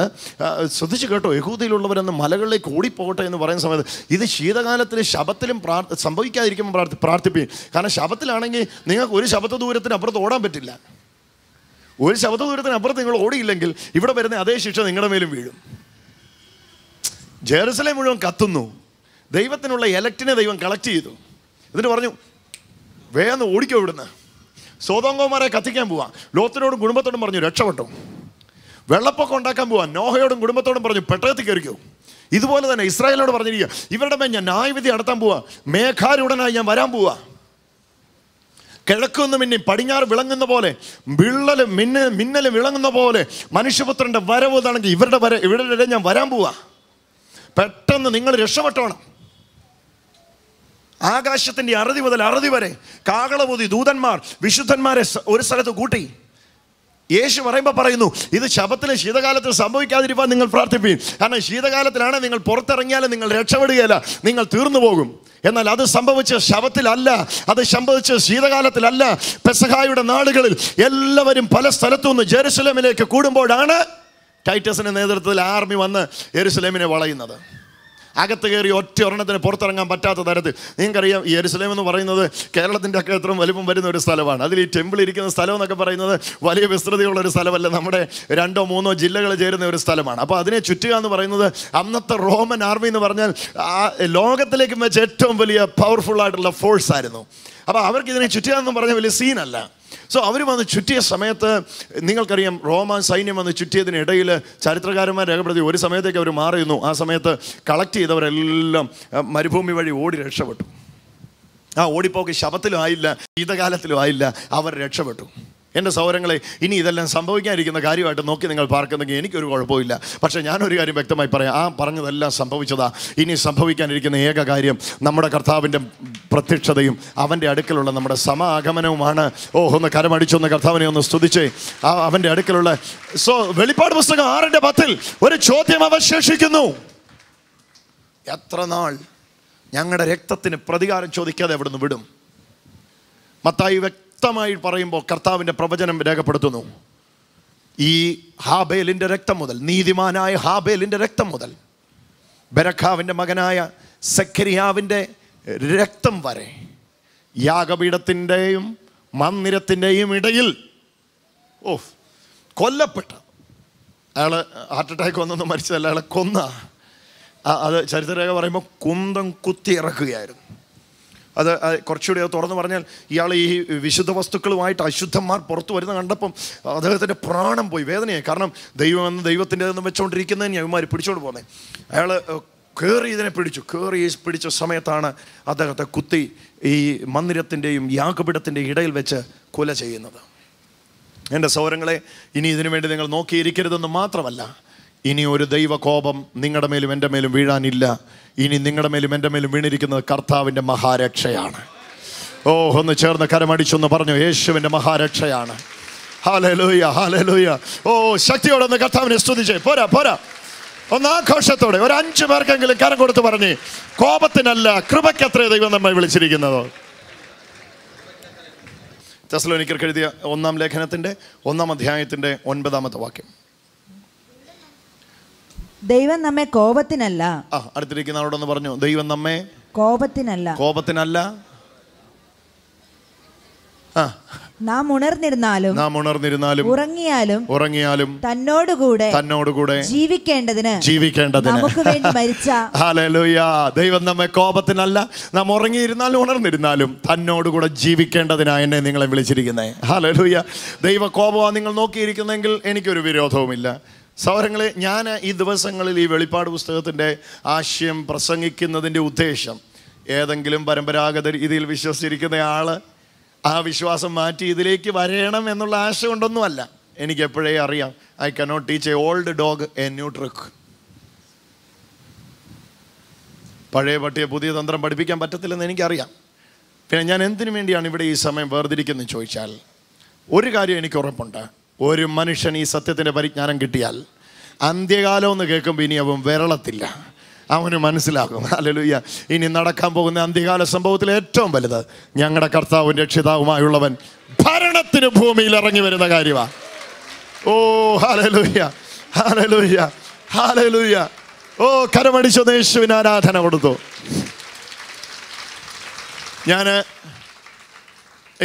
Speaker 1: ശ്രദ്ധിച്ച് കേട്ടോ യഹൂദയിലുള്ളവരെന്ന് മലകളിലേക്ക് ഓടിപ്പോകട്ടെ എന്ന് പറയുന്ന സമയത്ത് ഇത് ശീതകാലത്തിൽ ശബത്തിലും പ്രാർത്ഥ സംഭവിക്കാതിരിക്കുമ്പോൾ പ്രാർത്ഥി പ്രാർത്ഥിപ്പിക്കും കാരണം ശബത്തിലാണെങ്കിൽ നിങ്ങൾക്ക് ഒരു ശബ്ദ ദൂരത്തിന് അപ്പുറത്ത് ഓടാൻ പറ്റില്ല ഒരു ശബ്ദ ദൂരത്തിന് അപ്പുറത്ത് നിങ്ങൾ ഓടിയില്ലെങ്കിൽ ഇവിടെ വരുന്ന അതേ ശിക്ഷ നിങ്ങളുടെ മേലും വീഴും ജെറുസലേം മുഴുവൻ കത്തുന്നു ദൈവത്തിനുള്ള ഇലക്റ്റിനെ ദൈവം കളക്ട് ചെയ്തു എന്നിട്ട് പറഞ്ഞു വേഗം ഓടിക്കോ ഇവിടുന്ന് സ്വതംഗോമാരെ കത്തിക്കാൻ പോവാം ലോത്തിനോടും കുടുംബത്തോടും പറഞ്ഞു രക്ഷപ്പെട്ടു വെള്ളപ്പൊക്കം ഉണ്ടാക്കാൻ പോവാ നോഹയോടും കുടുംബത്തോടും പറഞ്ഞു പെട്ടകത്തിൽ കയറിക്കോ ഇതുപോലെ തന്നെ ഇസ്രായേലിനോട് പറഞ്ഞിരിക്കുക ഇവരുടെ മേൽ ഞാൻ ന്യായവിധി നടത്താൻ പോവാ മേഘാരുടനായി ഞാൻ വരാൻ പോവാ കിഴക്കുന്ന് മിന്നി പടിഞ്ഞാറ് വിളങ്ങുന്ന പോലെ വിള്ളല് മിന്ന മിന്നൽ വിളങ്ങുന്ന പോലെ മനുഷ്യപുത്രൻ്റെ വരവ് ഇതാണെങ്കിൽ ഇവരുടെ വര ഇവരുടെ ഞാൻ വരാൻ പോവാ പെട്ടെന്ന് നിങ്ങൾ രക്ഷപ്പെട്ടോണം ആകാശത്തിൻ്റെ അറുതി മുതൽ അറുതി വരെ കാകളപൂതി ദൂതന്മാർ വിശുദ്ധന്മാരെ ഒരു സ്ഥലത്ത് കൂട്ടി യേശു പറയുമ്പോൾ പറയുന്നു ഇത് ശബത്തിലെ ശീതകാലത്തിൽ സംഭവിക്കാതിരിക്കാൻ നിങ്ങൾ പ്രാർത്ഥിപ്പിക്കും കാരണം ശീതകാലത്തിലാണ് നിങ്ങൾ പുറത്തിറങ്ങിയാലും നിങ്ങൾ രക്ഷപ്പെടുകയല്ല നിങ്ങൾ തീർന്നു പോകും എന്നാൽ അത് സംഭവിച്ച ശവത്തിലല്ല അത് സംഭവിച്ച ശീതകാലത്തിലല്ല പെസഹായുടെ നാടുകളിൽ എല്ലാവരും പല സ്ഥലത്തു നിന്ന് ജെറുസലേമിലേക്ക് കൂടുമ്പോഴാണ് ടൈറ്റസിൻ്റെ നേതൃത്വത്തിൽ ആർമി വന്ന് ജെറുസലേമിനെ വളയുന്നത് അകത്ത് കയറി ഒറ്റ ഒരെണ്ണത്തിന് പുറത്തിറങ്ങാൻ പറ്റാത്ത തരത്തിൽ നിങ്ങൾക്കറിയാം എരുസലേം എന്ന് പറയുന്നത് കേരളത്തിൻ്റെ ഒക്കെ എത്ര വലുപ്പം വരുന്ന ഒരു സ്ഥലമാണ് അതിൽ ഈ ടെമ്പിൾ ഇരിക്കുന്ന സ്ഥലം എന്നൊക്കെ പറയുന്നത് വലിയ വിസ്തൃതിയുള്ള ഒരു സ്ഥലമല്ല നമ്മുടെ രണ്ടോ മൂന്നോ ജില്ലകൾ ചേരുന്ന ഒരു സ്ഥലമാണ് അപ്പോൾ അതിനെ ചുറ്റുക എന്ന് പറയുന്നത് അന്നത്തെ റോമൻ ആർമി എന്ന് പറഞ്ഞാൽ ആ ലോകത്തിലേക്ക് വെച്ച് ഏറ്റവും വലിയ പവർഫുൾ ആയിട്ടുള്ള ഫോഴ്സ് ആയിരുന്നു അപ്പോൾ അവർക്ക് ഇതിനെ ചുറ്റുക എന്ന് പറഞ്ഞ വലിയ സീനല്ല സോ അവർ വന്ന് ചുറ്റിയ സമയത്ത് നിങ്ങൾക്കറിയാം റോമാൻ സൈന്യം വന്ന് ചുറ്റിയതിനിടയിൽ ചരിത്രകാരന്മാർ രേഖപ്പെടുത്തി ഒരു സമയത്തേക്ക് അവർ മാറിയിരുന്നു ആ സമയത്ത് കളക്ട് ചെയ്തവരെല്ലാം മരുഭൂമി വഴി ഓടി രക്ഷപ്പെട്ടു ആ ഓടിപ്പോക്ക് ശവത്തിലും ആയില്ല ശീതകാലത്തിലും ആയില്ല അവർ രക്ഷപ്പെട്ടു എൻ്റെ സൗരങ്ങളെ ഇനി ഇതെല്ലാം സംഭവിക്കാനിരിക്കുന്ന കാര്യമായിട്ട് നോക്കി നിങ്ങൾ പാർക്കുന്നെങ്കിൽ എനിക്കൊരു കുഴപ്പമില്ല പക്ഷേ ഞാനൊരു കാര്യം വ്യക്തമായി പറയാം ആ പറഞ്ഞതെല്ലാം സംഭവിച്ചതാ ഇനി സംഭവിക്കാനിരിക്കുന്ന ഏക കാര്യം നമ്മുടെ കർത്താവിൻ്റെ പ്രത്യക്ഷതയും അവൻ്റെ അടുക്കലുള്ള നമ്മുടെ സമാഗമനവുമാണ് ഓ ഒന്ന് കരമടിച്ചൊന്ന് കർത്താവിനെ ഒന്ന് സ്തുതിച്ച് ആ അവൻ്റെ അടുക്കലുള്ള സോ വെളിപ്പാട് പുസ്തകം ആറിൻ്റെ പത്തിൽ ഒരു ചോദ്യം അവശേഷിക്കുന്നു എത്ര നാൾ ഞങ്ങളുടെ രക്തത്തിന് പ്രതികാരം ചോദിക്കാതെ എവിടെ നിന്ന് വിടും മത്തായി വ്യക്തി വ്യക്തമായി പറയുമ്പോൾ കർത്താവിൻ്റെ പ്രവചനം രേഖപ്പെടുത്തുന്നു ഈ ഹാബേലിൻ്റെ രക്തം മുതൽ നീതിമാനായ ഹാബേലിൻ്റെ രക്തം മുതൽ ബരഖാവിൻ്റെ മകനായ സക്കരിയാവിൻ്റെ രക്തം വരെ യാഗപീഠത്തിൻ്റെയും മന്ദിരത്തിൻ്റെയും ഇടയിൽ ഓ കൊല്ലപ്പെട്ട അയാൾ ഹാർട്ട് അറ്റാക്ക് വന്നൊന്നും മരിച്ചതല്ല അയാളെ കൊന്ന അത് ചരിത്രരേഖ പറയുമ്പോൾ കുന്തം കുത്തി ഇറക്കുകയായിരുന്നു അത് കുറച്ചുകൂടി അത് തുറന്നു പറഞ്ഞാൽ ഇയാൾ ഈ വിശുദ്ധ വസ്തുക്കളുമായിട്ട് അശുദ്ധന്മാർ പുറത്തു വരുന്ന കണ്ടപ്പം അദ്ദേഹത്തിൻ്റെ പ്രാണം പോയി വേദനയായി കാരണം ദൈവം എന്ന് ദൈവത്തിൻ്റെതെന്ന് വെച്ചുകൊണ്ടിരിക്കുന്നതിന് അവന്മാർ പിടിച്ചോണ്ട് പോന്നെ അയാൾ കയറി ഇതിനെ പിടിച്ചു കയറി പിടിച്ച സമയത്താണ് അദ്ദേഹത്തെ കുത്തി ഈ മന്ദിരത്തിൻ്റെയും യാഗപിടത്തിൻ്റെയും ഇടയിൽ വെച്ച് കൊല ചെയ്യുന്നത് എൻ്റെ സൗരങ്ങളെ ഇനി ഇതിനു വേണ്ടി നിങ്ങൾ നോക്കിയിരിക്കരുതെന്ന് മാത്രമല്ല ഇനി ഒരു ദൈവകോപം നിങ്ങളുടെ മേലും എൻ്റെ മേലും വീഴാനില്ല ഇനി നിങ്ങളുടെ മേലും എൻ്റെ മേലും വീണിരിക്കുന്നത് കർത്താവിൻ്റെ മഹാരക്ഷയാണ് ഓ ഒന്ന് ചേർന്ന് കരമടിച്ചൊന്ന് പറഞ്ഞു യേശുവിൻ്റെ മഹാരക്ഷയാണ് ഹാലലൂയ ഹാലലൂയ ഓ ശക്തിയോടെ ഒന്ന് കർത്താവിനെ സ്തുതിച്ചേ പോരാ പോരാ ഒന്ന് ആഘോഷത്തോടെ ഒരു അഞ്ച് പേർക്കെങ്കിലും കരം കൊടുത്ത് പറഞ്ഞ് കോപത്തിനല്ല കൃപയ്ക്കത്രേ ദൈവം നമ്മെ വിളിച്ചിരിക്കുന്നത് തെസ്ലോനിക്കർക്ക് എഴുതിയ ഒന്നാം ലേഖനത്തിൻ്റെ ഒന്നാം അധ്യായത്തിൻ്റെ ഒൻപതാമത്തെ വാക്യം
Speaker 2: ദൈവം നമ്മെ കോപത്തിനല്ല
Speaker 1: ആ അടുത്തിരിക്കുന്നവരോടൊന്ന് പറഞ്ഞു ദൈവം നമ്മെ
Speaker 2: കോപത്തിനല്ല കോപത്തിനല്ല നാം ഉണർന്നിരുന്നാലും
Speaker 1: നാം ഉണർന്നിരുന്നാലും
Speaker 2: ഉറങ്ങിയാലും ഉറങ്ങിയാലും തന്നോട് തന്നോടുകൂടെ
Speaker 1: തന്നോടുകൂടെ
Speaker 2: ജീവിക്കേണ്ടതിന്
Speaker 1: ജീവിക്കേണ്ടതിന് നമുക്ക് വേണ്ടി മരിച്ച ഹല്ലേലൂയ ദൈവം നമ്മെ കോപത്തിനല്ല നാം ഉറങ്ങിയിരുന്നാലും ഉണർന്നിരുന്നാലും തന്നോട് കൂടെ ജീവിക്കേണ്ടതിനാ എന്നെ നിങ്ങളെ വിളിച്ചിരിക്കുന്നത് ഹല്ലേലൂയ ദൈവ കോപമാണ് നിങ്ങൾ നോക്കിയിരിക്കുന്നെങ്കിൽ എനിക്കൊരു വിരോധവുമില്ല സൗരങ്ങളെ ഞാൻ ഈ ദിവസങ്ങളിൽ ഈ വെളിപ്പാട് പുസ്തകത്തിൻ്റെ ആശയം പ്രസംഗിക്കുന്നതിൻ്റെ ഉദ്ദേശം ഏതെങ്കിലും പരമ്പരാഗത രീതിയിൽ വിശ്വസിച്ചിരിക്കുന്ന ആൾ ആ വിശ്വാസം മാറ്റി ഇതിലേക്ക് വരയണം എന്നുള്ള ആശ കൊണ്ടൊന്നുമല്ല എനിക്ക് എപ്പോഴേ അറിയാം I cannot teach a old dog a new trick പഴയ പട്ടിയെ പുതിയ തന്ത്രം പഠിപ്പിക്കാൻ പറ്റത്തില്ലെന്ന് എനിക്കറിയാം പിന്നെ ഞാൻ എന്തിനു വേണ്ടിയാണ് ഇവിടെ ഈ സമയം വേർതിരിക്കുന്നത് ചോദിച്ചാൽ ഒരു കാര്യം എനിക്ക് ഉറപ്പുണ്ട് ഒരു മനുഷ്യൻ ഈ സത്യത്തിൻ്റെ പരിജ്ഞാനം കിട്ടിയാൽ അന്ത്യകാലം എന്ന് കേൾക്കുമ്പോൾ ഇനി അവൻ വിരളത്തില്ല അവന് മനസ്സിലാകും അല്ലലുയ്യ ഇനി നടക്കാൻ പോകുന്ന അന്ത്യകാല സംഭവത്തിൽ ഏറ്റവും വലുത് ഞങ്ങളുടെ കർത്താവും രക്ഷിതാവുമായുള്ളവൻ ഭരണത്തിന് ഭൂമിയിൽ ഇറങ്ങി വരുന്ന കാര്യമാണ് ഓ ഹാലലൂയ്യ ഹാലലൂയ്യ ഹാലലൂയ്യ ഓ കരമടിച്ചു യേശുവിന് ആരാധന കൊടുത്തു ഞാൻ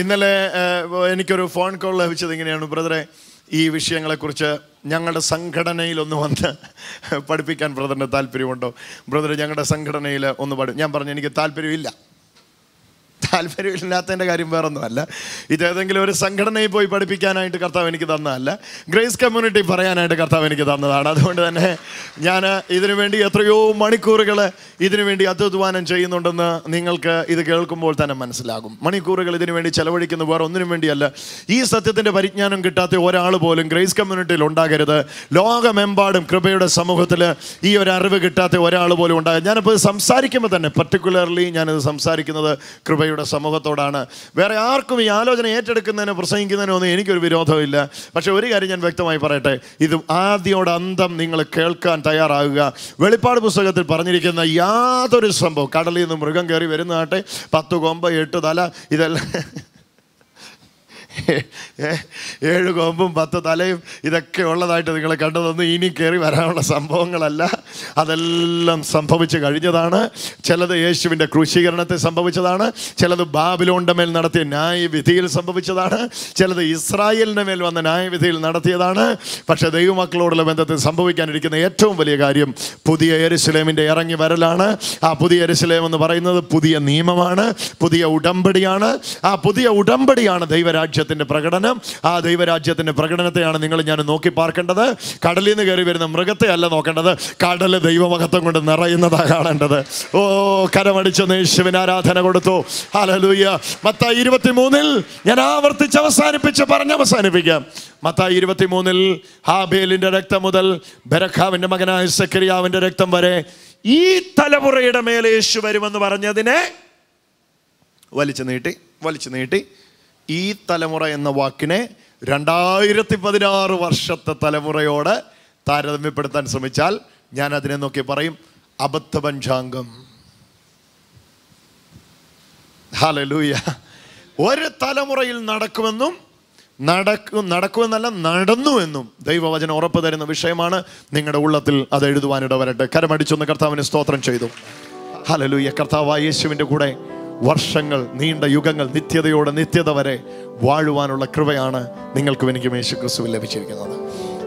Speaker 1: ഇന്നലെ എനിക്കൊരു ഫോൺ കോൾ ലഭിച്ചത് ഇങ്ങനെയാണ് ബ്രദറെ ഈ വിഷയങ്ങളെക്കുറിച്ച് ഞങ്ങളുടെ സംഘടനയിൽ ഒന്ന് വന്ന് പഠിപ്പിക്കാൻ ബ്രദറിന് താല്പര്യമുണ്ടോ ബ്രദർ ഞങ്ങളുടെ സംഘടനയിൽ ഒന്ന് പഠി ഞാൻ പറഞ്ഞു എനിക്ക് താല്പര്യമില്ല താല്പര്യമില്ലാത്തതിൻ്റെ കാര്യം ഇത് ഏതെങ്കിലും ഒരു സംഘടനയിൽ പോയി പഠിപ്പിക്കാനായിട്ട് കർത്താവ് എനിക്ക് തന്നതല്ല ഗ്രേസ് കമ്മ്യൂണിറ്റി പറയാനായിട്ട് കർത്താവ് എനിക്ക് തന്നതാണ് അതുകൊണ്ട് തന്നെ ഞാൻ ഇതിനുവേണ്ടി എത്രയോ മണിക്കൂറുകൾ ഇതിനു വേണ്ടി അധ്വാനം ചെയ്യുന്നുണ്ടെന്ന് നിങ്ങൾക്ക് ഇത് കേൾക്കുമ്പോൾ തന്നെ മനസ്സിലാകും മണിക്കൂറുകൾ ഇതിനു വേണ്ടി ചെലവഴിക്കുന്ന വേറെ ഒന്നിനും വേണ്ടിയല്ല ഈ സത്യത്തിൻ്റെ പരിജ്ഞാനം കിട്ടാത്ത ഒരാൾ പോലും ഗ്രേസ് കമ്മ്യൂണിറ്റിയിൽ ഉണ്ടാകരുത് ലോകമെമ്പാടും കൃപയുടെ സമൂഹത്തിൽ ഈ ഒരു അറിവ് കിട്ടാത്ത ഒരാൾ പോലും ഉണ്ടാകും ഞാനിപ്പോൾ സംസാരിക്കുമ്പോൾ തന്നെ പർട്ടിക്കുലർലി ഞാനിത് സംസാരിക്കുന്നത് കൃപയുടെ സമൂഹത്തോടാണ് വേറെ ആർക്കും ഈ ആലോചന ഏറ്റെടുക്കുന്നതിനോ പ്രസംഗിക്കുന്നതിനോ ഒന്നും എനിക്കൊരു വിരോധമില്ല പക്ഷേ ഒരു കാര്യം ഞാൻ വ്യക്തമായി പറയട്ടെ ഇത് ആദ്യയോടെ അന്തം നിങ്ങൾ കേൾക്കാൻ തയ്യാറാകുക വെളിപ്പാട് പുസ്തകത്തിൽ പറഞ്ഞിരിക്കുന്ന യാതൊരു സംഭവം കടലിൽ നിന്ന് മൃഗം കയറി വരുന്നതാട്ടെ പത്ത് കൊമ്പ് എട്ട് തല ഇതെല്ലാം ഏഴ് കോമ്പും പത്ത് തലയും ഇതൊക്കെ ഉള്ളതായിട്ട് നിങ്ങൾ കണ്ടതൊന്നും ഇനി കയറി വരാനുള്ള സംഭവങ്ങളല്ല അതെല്ലാം സംഭവിച്ചു കഴിഞ്ഞതാണ് ചിലത് യേശുവിൻ്റെ ക്രൂശീകരണത്തെ സംഭവിച്ചതാണ് ചിലത് ബാബിലോണിൻ്റെ മേൽ നടത്തിയ ന്യായവിധിയിൽ സംഭവിച്ചതാണ് ചിലത് ഇസ്രായേലിൻ്റെ മേൽ വന്ന ന്യായവിധിയിൽ നടത്തിയതാണ് പക്ഷേ ദൈവമക്കളോടുള്ള ബന്ധത്തിൽ സംഭവിക്കാനിരിക്കുന്ന ഏറ്റവും വലിയ കാര്യം പുതിയ എരുസലേമിൻ്റെ ഇറങ്ങി വരലാണ് ആ പുതിയ എരുസലേം എന്ന് പറയുന്നത് പുതിയ നിയമമാണ് പുതിയ ഉടമ്പടിയാണ് ആ പുതിയ ഉടമ്പടിയാണ് ദൈവരാജ്യം ദൈവരാജ്യത്തിൻ്റെ പ്രകടനം ആ ദൈവരാജ്യത്തിൻ്റെ പ്രകടനത്തെയാണ് നിങ്ങൾ ഞാൻ നോക്കി പാർക്കേണ്ടത് കടലിൽ നിന്ന് കയറി വരുന്ന മൃഗത്തെ അല്ല നോക്കേണ്ടത് കടൽ ദൈവമഹത്വം കൊണ്ട് നിറയുന്നതാണ് കാണേണ്ടത് ഓ കരമടിച്ച യേശുവിന് ആരാധന കൊടുത്തു ഹലലൂയ മത്തായി ഇരുപത്തി മൂന്നിൽ ഞാൻ ആവർത്തിച്ച് അവസാനിപ്പിച്ച് പറഞ്ഞ് അവസാനിപ്പിക്കാം മത്തായി ഇരുപത്തി മൂന്നിൽ ഹാബേലിൻ്റെ രക്തം മുതൽ ബരഖാവിൻ്റെ മകനായ സക്രിയാവിൻ്റെ രക്തം വരെ ഈ തലമുറയുടെ മേലെ യേശു വരുമെന്ന് പറഞ്ഞതിനെ വലിച്ചു നീട്ടി വലിച്ചു നീട്ടി ഈ തലമുറ എന്ന വാക്കിനെ രണ്ടായിരത്തി പതിനാറ് വർഷത്തെ തലമുറയോട് താരതമ്യപ്പെടുത്താൻ ശ്രമിച്ചാൽ ഞാൻ അതിനെ നോക്കി പറയും അബദ്ധ പഞ്ചാംഗം ഹാലലൂയ ഒരു തലമുറയിൽ നടക്കുമെന്നും നടക്കും നടക്കുമെന്നല്ല നടന്നുവെന്നും ദൈവവചനം ഉറപ്പ് തരുന്ന വിഷയമാണ് നിങ്ങളുടെ ഉള്ളത്തിൽ അത് എഴുതുവാനിട വരട്ടെ കരമടിച്ചൊന്ന് കർത്താവിന് സ്തോത്രം ചെയ്തു ഹലലൂയ കർത്താവ് യേശുവിൻ്റെ കൂടെ വർഷങ്ങൾ നീണ്ട യുഗങ്ങൾ നിത്യതയോടെ നിത്യത വരെ വാഴുവാനുള്ള കൃപയാണ് നിങ്ങൾക്കും എനിക്കും യേശുക്രിസ്തുവിൽ ക്രിസ്തുവിൽ ലഭിച്ചിരിക്കുന്നത്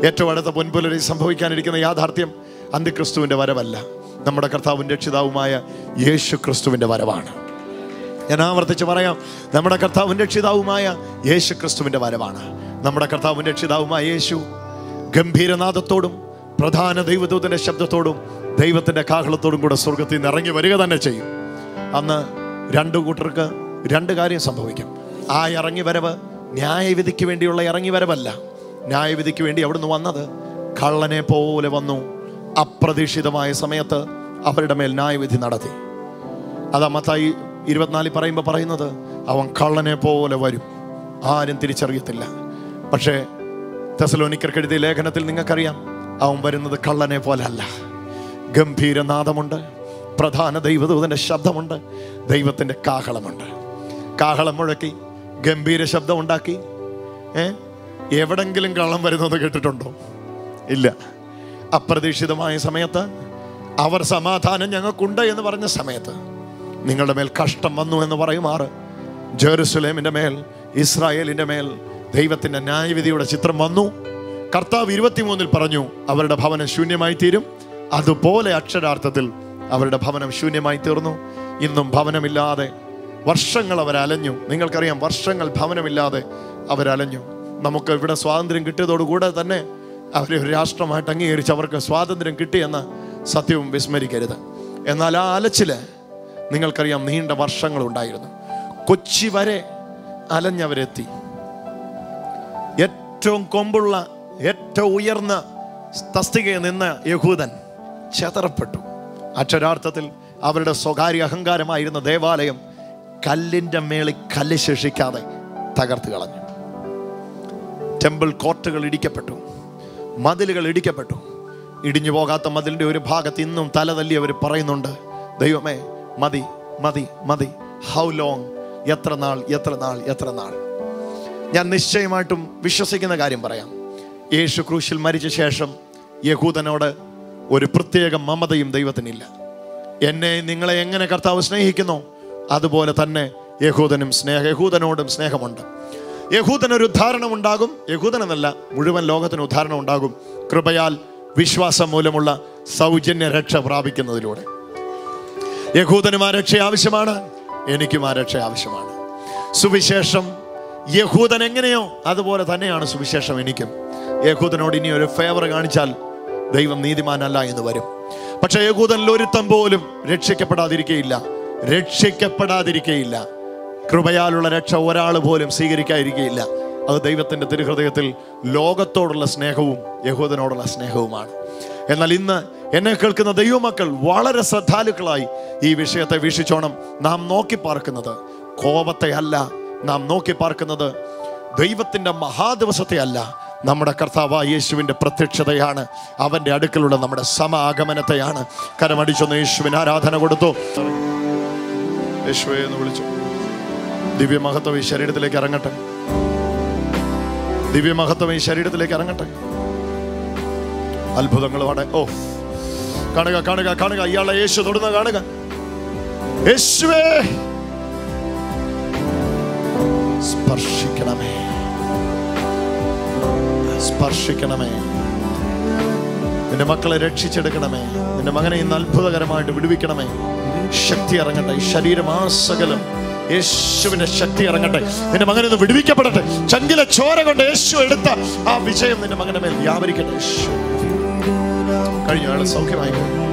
Speaker 1: ഏറ്റവും അടുത്ത പൊൻപുലരി സംഭവിക്കാനിരിക്കുന്ന യാഥാർത്ഥ്യം അന്ത്യക്രിസ്തുവിൻ്റെ വരവല്ല നമ്മുടെ കർത്താവും രക്ഷിതാവുമായ യേശു ക്രിസ്തുവിൻ്റെ വരവാണ് ഞാൻ ആവർത്തിച്ച് പറയാം നമ്മുടെ കർത്താവും രക്ഷിതാവുമായ യേശു ക്രിസ്തുവിൻ്റെ വരവാണ് നമ്മുടെ കർത്താവും രക്ഷിതാവുമായ യേശു ഗംഭീരനാഥത്തോടും പ്രധാന ദൈവദൂതൻ്റെ ശബ്ദത്തോടും ദൈവത്തിൻ്റെ കാഹളത്തോടും കൂടെ സ്വർഗത്തിൽ നിന്ന് ഇറങ്ങി വരിക തന്നെ ചെയ്യും അന്ന് രണ്ട് കൂട്ടർക്ക് രണ്ട് കാര്യം സംഭവിക്കും ആ ഇറങ്ങി വരവ് ന്യായവിധിക്ക് വേണ്ടിയുള്ള ഇറങ്ങി വരവല്ല ന്യായവിധിക്ക് വേണ്ടി അവിടുന്ന് വന്നത് കള്ളനെ പോലെ വന്നു അപ്രതീക്ഷിതമായ സമയത്ത് അവരുടെ മേൽ ന്യായവിധി നടത്തി അതാ മത്തായി ഇരുപത്തിനാലിൽ പറയുമ്പോൾ പറയുന്നത് അവൻ കള്ളനെ പോലെ വരും ആരും തിരിച്ചറിയത്തില്ല പക്ഷേ തെസലോനിക്കർക്കെഴുതിയ ലേഖനത്തിൽ നിങ്ങൾക്കറിയാം അവൻ വരുന്നത് കള്ളനെ പോലെ അല്ല ഗംഭീരനാഥമുണ്ട് പ്രധാന ദൈവദൂതൻ്റെ ശബ്ദമുണ്ട് ദൈവത്തിൻ്റെ കാഹളമുണ്ട് കാഹളം മുഴക്കി ഗംഭീര ശബ്ദമുണ്ടാക്കി ഏ എവിടെങ്കിലും കള്ളം വരുന്നത് കേട്ടിട്ടുണ്ടോ ഇല്ല അപ്രതീക്ഷിതമായ സമയത്ത് അവർ സമാധാനം ഞങ്ങൾക്കുണ്ട് എന്ന് പറഞ്ഞ സമയത്ത് നിങ്ങളുടെ മേൽ കഷ്ടം വന്നു എന്ന് പറയുമാറ് ജെറുസലേമിൻ്റെ മേൽ ഇസ്രായേലിൻ്റെ മേൽ ദൈവത്തിൻ്റെ ന്യായവിധിയുടെ ചിത്രം വന്നു കർത്താവ് ഇരുപത്തിമൂന്നിൽ പറഞ്ഞു അവരുടെ ഭവനം ശൂന്യമായി തീരും അതുപോലെ അക്ഷരാർത്ഥത്തിൽ അവരുടെ ഭവനം ശൂന്യമായി തീർന്നു ഇന്നും ഭവനമില്ലാതെ വർഷങ്ങൾ അവരലഞ്ഞു നിങ്ങൾക്കറിയാം വർഷങ്ങൾ ഭവനമില്ലാതെ അവരലഞ്ഞു നമുക്ക് ഇവിടെ സ്വാതന്ത്ര്യം കിട്ടിയതോടുകൂടെ തന്നെ അവരെ ഒരു രാഷ്ട്രമായിട്ട് അംഗീകരിച്ച് അവർക്ക് സ്വാതന്ത്ര്യം കിട്ടിയെന്ന സത്യവും വിസ്മരിക്കരുത് എന്നാൽ ആ അലച്ചിൽ നിങ്ങൾക്കറിയാം നീണ്ട വർഷങ്ങളുണ്ടായിരുന്നു കൊച്ചി വരെ അലഞ്ഞവരെത്തി ഏറ്റവും കൊമ്പുള്ള ഏറ്റവും ഉയർന്ന തസ്തികയിൽ നിന്ന് യഹൂദൻ ചതറപ്പെട്ടു അക്ഷരാർത്ഥത്തിൽ അവരുടെ സ്വകാര്യ അഹങ്കാരമായിരുന്ന ദേവാലയം കല്ലിൻ്റെ മേളിൽ കല്ല് ശേഷിക്കാതെ തകർത്ത് കളഞ്ഞു ടെമ്പിൾ കോർട്ടുകൾ ഇടിക്കപ്പെട്ടു മതിലുകൾ ഇടിക്കപ്പെട്ടു ഇടിഞ്ഞു പോകാത്ത മതിലിൻ്റെ ഒരു ഭാഗത്ത് ഇന്നും തലതല്ലി അവർ പറയുന്നുണ്ട് ദൈവമേ മതി മതി മതി ഹൗ ലോങ് എത്ര നാൾ എത്ര നാൾ എത്ര നാൾ ഞാൻ നിശ്ചയമായിട്ടും വിശ്വസിക്കുന്ന കാര്യം പറയാം യേശു ക്രൂശിൽ മരിച്ച ശേഷം യഹൂദനോട് ഒരു പ്രത്യേക മമതയും ദൈവത്തിനില്ല എന്നെ നിങ്ങളെ എങ്ങനെ കർത്താവ് സ്നേഹിക്കുന്നു അതുപോലെ തന്നെ യഹൂദനും സ്നേഹ യഹൂദനോടും സ്നേഹമുണ്ട് യഹൂദനൊരു ഉദ്ധാരണം ഉണ്ടാകും യഹൂദനെന്നല്ല മുഴുവൻ ലോകത്തിന് ഉദ്ധാരണം ഉണ്ടാകും കൃപയാൽ വിശ്വാസം മൂലമുള്ള സൗജന്യ രക്ഷ പ്രാപിക്കുന്നതിലൂടെ യഹൂദനും ആ രക്ഷ ആവശ്യമാണ് എനിക്കും ആ രക്ഷ ആവശ്യമാണ് സുവിശേഷം യഹൂദൻ എങ്ങനെയോ അതുപോലെ തന്നെയാണ് സുവിശേഷം എനിക്കും യഹൂദനോട് ഇനി ഒരു ഫേവർ കാണിച്ചാൽ ദൈവം നീതിമാനല്ല എന്ന് വരും പക്ഷെ യകൂദനിൽ ഒരുത്തം പോലും രക്ഷിക്കപ്പെടാതിരിക്കയില്ല രക്ഷിക്കപ്പെടാതിരിക്കയില്ല കൃപയാലുള്ള രക്ഷ ഒരാൾ പോലും സ്വീകരിക്കാതിരിക്കയില്ല അത് ദൈവത്തിൻ്റെ തിരുഹൃദയത്തിൽ ലോകത്തോടുള്ള സ്നേഹവും യഹൂദനോടുള്ള സ്നേഹവുമാണ് എന്നാൽ ഇന്ന് എന്നെ കേൾക്കുന്ന ദൈവമക്കൾ വളരെ ശ്രദ്ധാലുക്കളായി ഈ വിഷയത്തെ വീക്ഷിച്ചോണം നാം നോക്കി പാർക്കുന്നത് കോപത്തെ അല്ല നാം നോക്കി പാർക്കുന്നത് ദൈവത്തിൻ്റെ മഹാദിവസത്തെ അല്ല നമ്മുടെ കർത്താവ് യേശുവിൻ്റെ പ്രത്യക്ഷതയാണ് അവൻ്റെ അടുക്കലുള്ള നമ്മുടെ സമാഗമനത്തെയാണ് കരമടിച്ചൊന്ന് യേശുവിന് ആരാധന കൊടുത്തു യേശുവേ എന്ന് വിളിച്ചു ദിവ്യമഹത്വം ഈ ശരീരത്തിലേക്ക് ഇറങ്ങട്ടെ ദിവ്യമഹത്വം ഈ ശരീരത്തിലേക്ക് ഇറങ്ങട്ടെ അത്ഭുതങ്ങളും ഓ കാണുക കാണുക കാണുക ഇയാളെ യേശു തൊടുന്ന കാണുക യേശുവേ സ്പർശിക്കണമേ സ്പർശിക്കണമേ നിന്റെ മക്കളെ രക്ഷിച്ചെടുക്കണമേ നിന്റെ മകനെ ഇന്ന് അത്ഭുതകരമായിട്ട് വിടുവിക്കണമേ ശക്തി ഇറങ്ങട്ടെ ശരീരം ആസകലം യേശുവിന്റെ ശക്തി ഇറങ്ങട്ടെ നിന്റെ മകൻ ഇന്ന് വിടുവിക്കപ്പെടട്ടെ ചങ്കിലെ ചോര കൊണ്ട് യേശു എടുത്ത ആ വിജയം നിന്റെ മകന്റെ മേൽ വ്യാപരിക്കട്ടെ കഴിഞ്ഞ ആളെ സൗഖ്യമായി